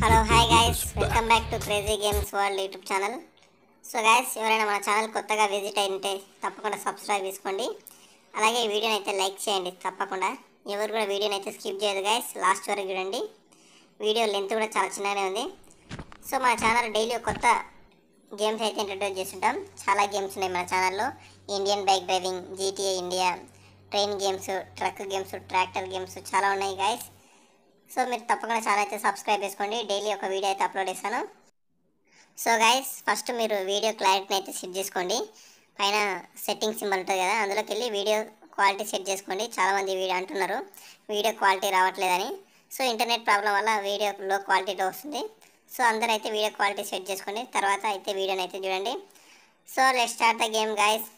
hello hi guys welcome back to crazy games world YouTube channel so guys ఎవరైనా మన channel కొత్తగా visit అయింటే తప్పకుండా subscribe చేసుకోండి అలాగే ఈ వీడియోని అయితే లైక్ చేయండి తప్పకుండా ఎవరు కూడా వీడియోని అయితే స్కిప్ చేయదు గాయస్ లాస్ట్ వరకు చూడండి వీడియో లెంత్ కూడా చాలా చిన్నగానే ఉంది సో మన ఛానల్ డైలీ కొత్త గేమ్స్ అయితే ఇంట్రడ్యూస్ చేస్తుంటాం చాలా గేమ్స్ ఉన్నాయి మన ఛానల్లో Indian bike driving GTA India train games truck games tractor games చాలా ఉన్నాయి గాయస్ సో మీరు తప్పకుండా ఛానల్ అయితే సబ్స్క్రైబ్ చేసుకోండి డైలీ ఒక వీడియో అయితే అప్లోడ్ చేస్తాను సో గైస్ ఫస్ట్ మీరు వీడియో క్లారిటీని అయితే సెట్ చేసుకోండి పైన సెట్టింగ్ సింబల్ ఉంటుంది కదా అందులోకి వెళ్ళి వీడియో క్వాలిటీ సెట్ చేసుకోండి చాలామంది వీడియో అంటున్నారు వీడియో క్వాలిటీ రావట్లేదని సో ఇంటర్నెట్ ప్రాబ్లం వల్ల వీడియో లో క్వాలిటీలో వస్తుంది సో అందరూ అయితే వీడియో క్వాలిటీ సెట్ చేసుకోండి తర్వాత అయితే వీడియోని అయితే చూడండి so let start the game guys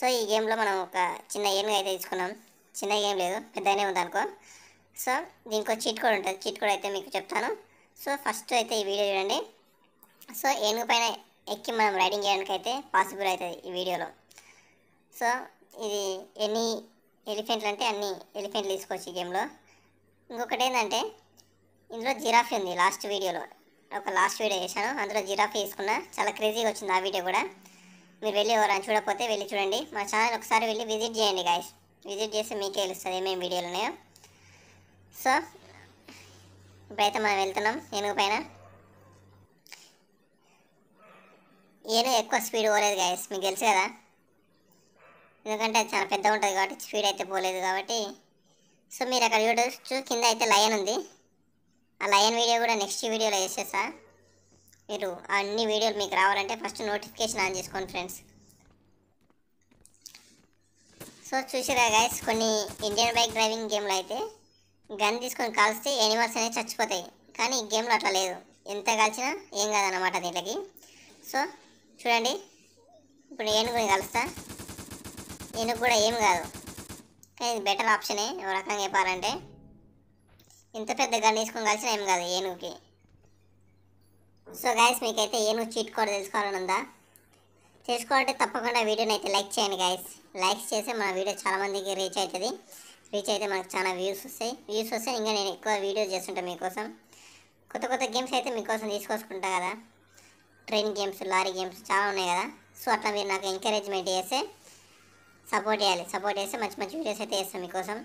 so ఈ గేమ్లో మనం ఒక చిన్న ఏనుగు అయితే తీసుకున్నాం చిన్న గేమ్ లేదు పెద్దగానే ఉందనుకో సో దీనికి ఒక చిట్ కూడా ఉంటుంది చిట్ కూడా అయితే మీకు చెప్తాను సో ఫస్ట్ అయితే ఈ వీడియో చూడండి సో ఏనుగు పైన ఎక్కి మనం రైడింగ్ చేయడానికి అయితే పాసిబుల్ అవుతుంది ఈ వీడియోలో సో ఇది ఎన్ని ఎలిఫెంట్లు అంటే అన్ని ఎలిఫెంట్లు తీసుకోవచ్చు ఈ గేమ్లో ఇంకొకటి ఏంటంటే ఇందులో జిరాఫీ ఉంది లాస్ట్ వీడియోలో ఒక లాస్ట్ వీడియో చేశాను అందులో జిరాఫీ తీసుకున్నా చాలా క్రేజీగా వచ్చింది ఆ వీడియో కూడా మీరు వెళ్ళి ఎవరైనా చూడకపోతే వెళ్ళి చూడండి మా ఛానల్ ఒకసారి వెళ్ళి విజిట్ చేయండి గాయస్ విజిట్ చేస్తే మీకే తెలుస్తుంది ఏమేమి వీడియోలు ఉన్నాయో సో ఇప్పుడైతే మనం వెళ్తున్నాం ఏనుగు పైన ఏనుగు ఎక్కువ స్పీడ్ పోలేదు గాయస్ మీకు తెలుసు కదా ఎందుకంటే అది చాలా పెద్దగా ఉంటుంది కాబట్టి స్పీడ్ అయితే పోలేదు కాబట్టి సో మీరు అక్కడ చూ కింద అయితే లయన్ ఉంది ఆ లయన్ వీడియో కూడా నెక్స్ట్ వీడియోలో వేసేసా మీరు అన్ని వీడియోలు మీకు రావాలంటే ఫస్ట్ నోటిఫికేషన్ ఆన్ చేసుకోండి ఫ్రెండ్స్ సో చూసిరా గాయస్ కొన్ని ఇండియన్ బైక్ డ్రైవింగ్ గేమ్లు అయితే గన్ తీసుకొని కాల్స్తే ఎనిమల్స్ అనేవి చచ్చిపోతాయి కానీ ఈ గేమ్లో అట్లా లేదు ఎంత కాల్చినా ఏం కాదనమాట దీంట్లోకి సో చూడండి ఇప్పుడు ఏనుగుని కలుస్తా ఏనుగు కూడా ఏం కాదు కానీ ఇది బెటర్ ఆప్షనే ఒక రకంగా చెప్పాలంటే ఇంత పెద్ద గన్ తీసుకొని కలిసినా ఏం కాదు ఏనుగుకి సో గాయస్ మీకైతే ఏనుగు చీట్ కోడ్ తెలుసుకోవాలని ఉందా తెలుసుకోవాలంటే తప్పకుండా వీడియోని అయితే లైక్ చేయండి గాయస్ లైక్స్ చేస్తే మన వీడియో చాలామందికి రీచ్ అవుతుంది రీచ్ అయితే మనకు చాలా వ్యూస్ వస్తాయి వ్యూస్ వస్తే ఇంకా నేను ఎక్కువ వీడియోస్ చేస్తుంటా మీకోసం కొత్త కొత్త గేమ్స్ అయితే మీకోసం తీసుకొచ్చుకుంటా కదా ట్రైన్ గేమ్స్ లారీ గేమ్స్ చాలా ఉన్నాయి కదా సో అట్లా మీరు నాకు ఎంకరేజ్మెంట్ చేస్తే సపోర్ట్ చేయాలి సపోర్ట్ చేస్తే మంచి మంచి వీడియోస్ అయితే చేస్తాం మీకోసం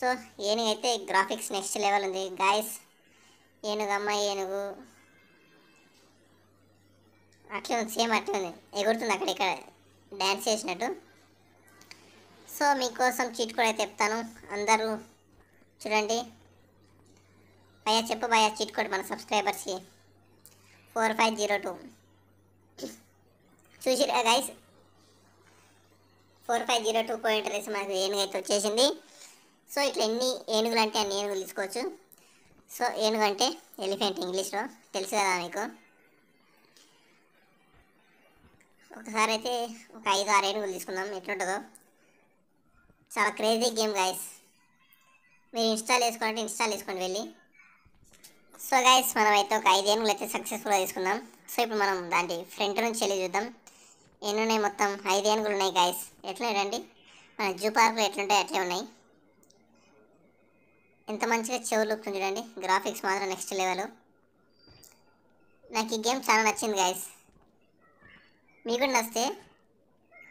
సో ఏనుగు అయితే గ్రాఫిక్స్ నెక్స్ట్ లెవెల్ ఉంది గాయస్ ఏనుగు అమ్మాయి ఏనుగు అట్లే ఉంది సేమ్ అట్లే ఉంది ఎగురుతుంది అక్కడ ఇక్కడ డ్యాన్స్ చేసినట్టు సో మీకోసం చీట్ కూడా అయితే చెప్తాను అందరూ చూడండి భయా చెప్పు భయ్యా చీట్ కోడ్ మన సబ్స్క్రైబర్స్కి ఫోర్ ఫైవ్ జీరో టూ చూసిరా guys four five zero two point రేసి మనకు ఏనుగు అయితే వచ్చేసింది సో ఇట్లా ఎన్ని ఏనుగులు అంటే అన్ని ఏనుగులు తీసుకోవచ్చు సో ఏనుగు అంటే ఎలిఫెంట్ ఇంగ్లీష్లో తెలుసు కదా మీకు ఒకసారి అయితే ఒక ఐదు ఆరు ఏనుగులు తీసుకుందాం ఎట్లుంటుందో చాలా క్రేజీ గేమ్ గాయస్ మీరు ఇన్స్టాల్ చేసుకోండి ఇన్స్టాల్ చేసుకోండి వెళ్ళి సో గాయస్ మనం అయితే ఒక ఐదు ఏనుగులు అయితే సక్సెస్ఫుల్గా తీసుకున్నాం సో ఇప్పుడు మనం దాంటి ఫ్రంట్ నుంచి వెళ్ళి చూద్దాం ఉన్నాయి మొత్తం ఐదు ఏనుగులు ఉన్నాయి గాయస్ ఎట్లున్నాయండి మన జూ పార్కులు ఎట్లుంటాయి అట్లే ఉన్నాయి ఎంత మంచిగా చెవులు లుక్ చూడండి గ్రాఫిక్స్ మాత్రం నెక్స్ట్ లెవెల్ నాకు ఈ గేమ్ చాలా నచ్చింది గాయస్ మీకు నచ్చితే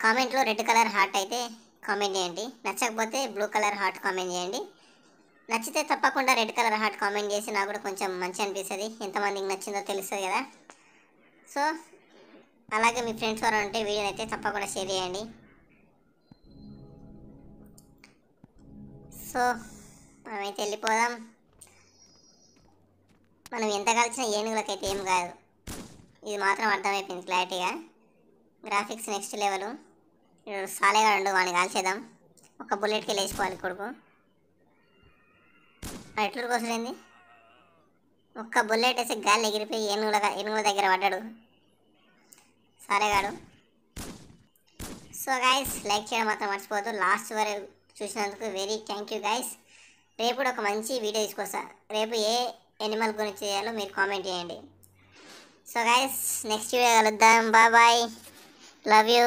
కామెంట్లో రెడ్ కలర్ హార్ట్ అయితే కామెంట్ చేయండి నచ్చకపోతే బ్లూ కలర్ హార్ట్ కామెంట్ చేయండి నచ్చితే తప్పకుండా రెడ్ కలర్ హార్ట్ కామెంట్ చేసి నాకు కూడా కొంచెం మంచి అనిపిస్తుంది ఎంతమందికి నచ్చిందో తెలుస్తుంది కదా సో అలాగే మీ ఫ్రెండ్స్ వారు ఉంటే వీడియోని అయితే తప్పకుండా షేర్ చేయండి సో మనమైతే వెళ్ళిపోదాం మనం ఎంత కలిసిన ఏనుగులకైతే ఏం కాదు ఇది మాత్రం అర్థమైపోయింది క్లారిటీగా గ్రాఫిక్స్ నెక్స్ట్ లెవెలు సాలేగా రెండు వాడిని కాల్చేద్దాం ఒక బుల్లెట్కి లేచిపోవాలి కొడుకు ఎట్లు కోసడేంది ఒక్క బుల్లెట్ వేసి గాలి ఎగిరిపోయి ఏనుగుల ఏనుగుల దగ్గర పడ్డాడు సాలేగాడు సో గాయస్ లైక్ చేయడం మాత్రం మర్చిపోవద్దు లాస్ట్ వరకు చూసినందుకు వెరీ థ్యాంక్ యూ గాయస్ రేపు కూడా ఒక మంచి వీడియో తీసుకొస్తా రేపు ఏ ఎనిమల్ గురించి చేయాలో మీరు కామెంట్ చేయండి సో గాయస్ నెక్స్ట్ వీడియో కలుద్దాం బాయ్ లవ్ యూ